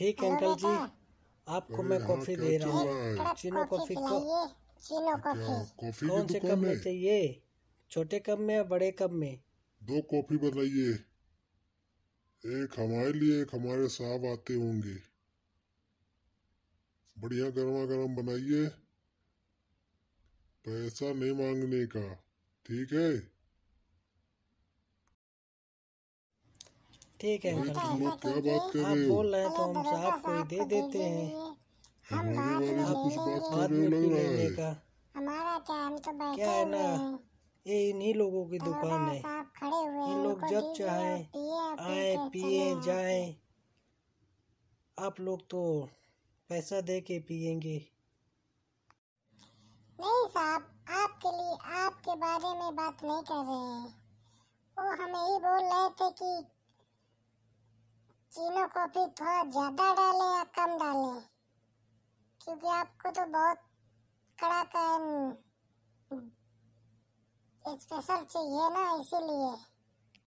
ठीक है अंकल जी आपको मैं कॉफी दे रहा हूँ चीनो कॉफी कॉफी कौन से तो कप में चाहिए छोटे कप में या बड़े कप में दो कॉफी बनाइए एक हमारे लिए एक हमारे साहब आते होंगे बढ़िया गर्मा गर्म बनाइए पैसा नहीं मांगने का ठीक है ठीक है अंकल तो तो जी आप बोल रहे हैं तो हम साहब को ही दे देते हैं हम बात तो में पी लेने का हमारा क्या हम तो बैठे क्या है ना ये इन्हीं लोगों की दुकान है इन लोग जब चाहे आए पिए जाए आप लोग तो पैसा दे के पियेंगे नहीं साहब आपके लिए आपके बारे में बात नहीं कर रहे हैं वो हमें ही बोल रहे थे कि चीनो कॉफी थोड़ा ज़्यादा डालें या कम डालें क्योंकि आपको तो बहुत कड़ा का स्पेशल हम्म, चाहिए ना इसीलिए